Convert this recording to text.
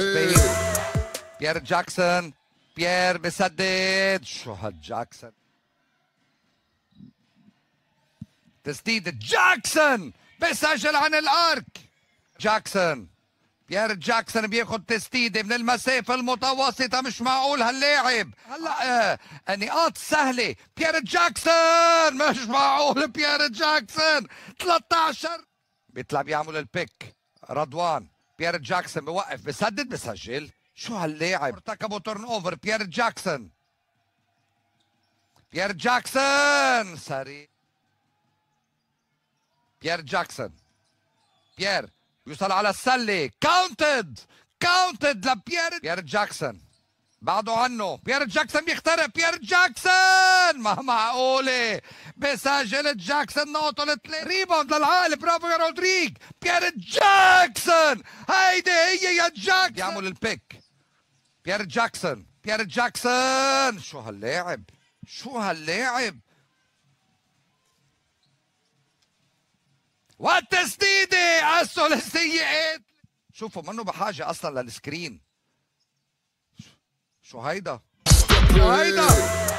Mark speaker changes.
Speaker 1: بيير بيير جاكسون بيير بسدد شو هالجاكسون تسديد جاكسون بسجل عن الارك جاكسون بيير جاكسون بياخذ تسديده من المسافه المتوسطه مش معقول هاللاعب هلا آه النقاط سهله بيير جاكسون مش معقول بيير جاكسون 13 بيطلع بيعمل البيك رضوان بيير جاكسون بوقف بسدد بسجل شو هاللاعب ارتكبوا تورن اوفر بيير جاكسون بيير جاكسون سري بيير جاكسون بيير يوصل على السله كاونتد كاونتد لبيير بيير جاكسون بعده عنه بيير جاكسون بيخترق بيير جاكسون ما معقولة بسجل جاكسون نقطة لثلاثة ريباوند للعقل برافو يا رودريك بيير جاكسون جاكسون بيعمل البيك بيير جاكسون بيير جاكسون شو هاللاعب شو هاللاعب والتسديدة الثلاثية قتل شوفوا منه بحاجة أصلا للسكرين شو هيدا شو هيدا